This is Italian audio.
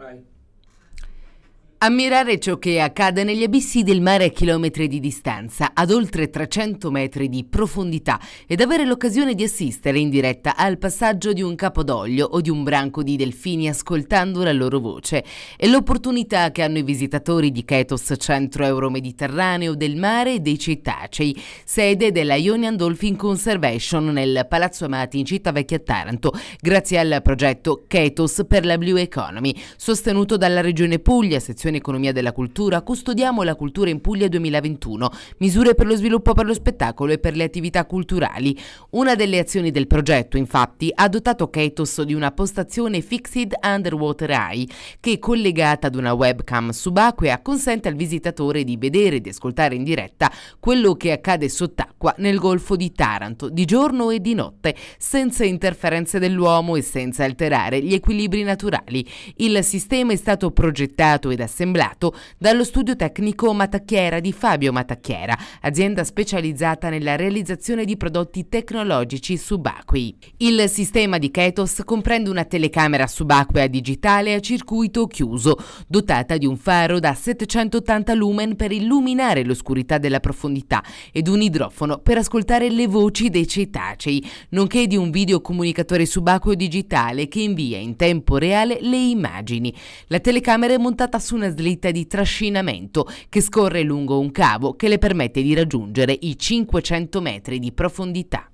Right. Ammirare ciò che accade negli abissi del mare a chilometri di distanza, ad oltre 300 metri di profondità ed avere l'occasione di assistere in diretta al passaggio di un capodoglio o di un branco di delfini ascoltando la loro voce è l'opportunità che hanno i visitatori di Ketos Centro Euromediterraneo del Mare e dei Cetacei, sede della Ionian Dolphin Conservation nel Palazzo Amati in Città Vecchia Taranto, grazie al progetto Ketos per la Blue Economy, sostenuto dalla Regione Puglia, sezione in economia della cultura, custodiamo la cultura in Puglia 2021, misure per lo sviluppo per lo spettacolo e per le attività culturali. Una delle azioni del progetto, infatti, ha dotato Ketos di una postazione Fixed Underwater Eye, che collegata ad una webcam subacquea consente al visitatore di vedere e di ascoltare in diretta quello che accade sott'acqua acqua nel Golfo di Taranto di giorno e di notte, senza interferenze dell'uomo e senza alterare gli equilibri naturali. Il sistema è stato progettato ed assemblato dallo studio tecnico Matacchiera di Fabio Matacchiera, azienda specializzata nella realizzazione di prodotti tecnologici subacquei. Il sistema di Ketos comprende una telecamera subacquea digitale a circuito chiuso, dotata di un faro da 780 lumen per illuminare l'oscurità della profondità ed un idrofono microfono per ascoltare le voci dei cetacei, nonché di un videocomunicatore subacqueo digitale che invia in tempo reale le immagini. La telecamera è montata su una slitta di trascinamento che scorre lungo un cavo che le permette di raggiungere i 500 metri di profondità.